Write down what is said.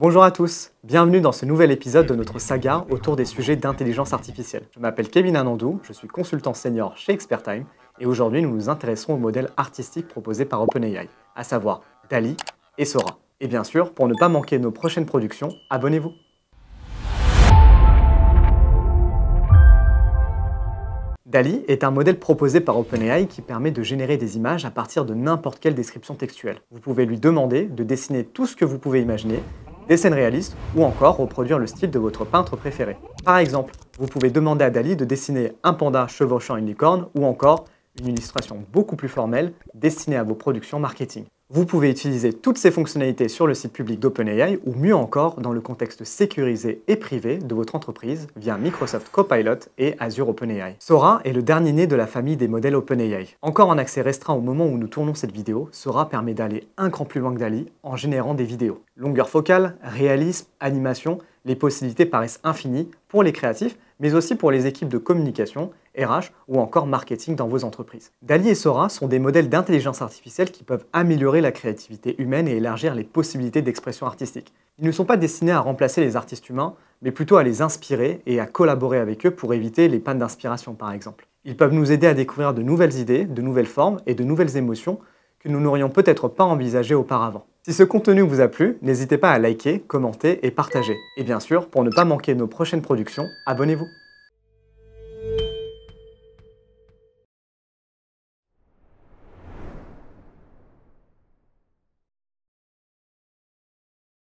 Bonjour à tous, bienvenue dans ce nouvel épisode de notre saga autour des sujets d'intelligence artificielle. Je m'appelle Kevin Anandou, je suis consultant senior chez Expertime et aujourd'hui nous nous intéresserons au modèle artistique proposé par OpenAI, à savoir DALI et Sora. Et bien sûr, pour ne pas manquer nos prochaines productions, abonnez-vous. DALI est un modèle proposé par OpenAI qui permet de générer des images à partir de n'importe quelle description textuelle. Vous pouvez lui demander de dessiner tout ce que vous pouvez imaginer des scènes réalistes ou encore reproduire le style de votre peintre préféré. Par exemple, vous pouvez demander à Dali de dessiner un panda chevauchant une licorne ou encore une illustration beaucoup plus formelle destinée à vos productions marketing. Vous pouvez utiliser toutes ces fonctionnalités sur le site public d'OpenAI ou mieux encore dans le contexte sécurisé et privé de votre entreprise via Microsoft Copilot et Azure OpenAI. Sora est le dernier né de la famille des modèles OpenAI. Encore en accès restreint au moment où nous tournons cette vidéo, Sora permet d'aller un cran plus loin que Dali en générant des vidéos. Longueur focale, réalisme, animation, les possibilités paraissent infinies pour les créatifs mais aussi pour les équipes de communication, RH ou encore marketing dans vos entreprises. DALI et Sora sont des modèles d'intelligence artificielle qui peuvent améliorer la créativité humaine et élargir les possibilités d'expression artistique. Ils ne sont pas destinés à remplacer les artistes humains, mais plutôt à les inspirer et à collaborer avec eux pour éviter les pannes d'inspiration par exemple. Ils peuvent nous aider à découvrir de nouvelles idées, de nouvelles formes et de nouvelles émotions que nous n'aurions peut-être pas envisagées auparavant. Si ce contenu vous a plu, n'hésitez pas à liker, commenter et partager. Et bien sûr, pour ne pas manquer nos prochaines productions, abonnez-vous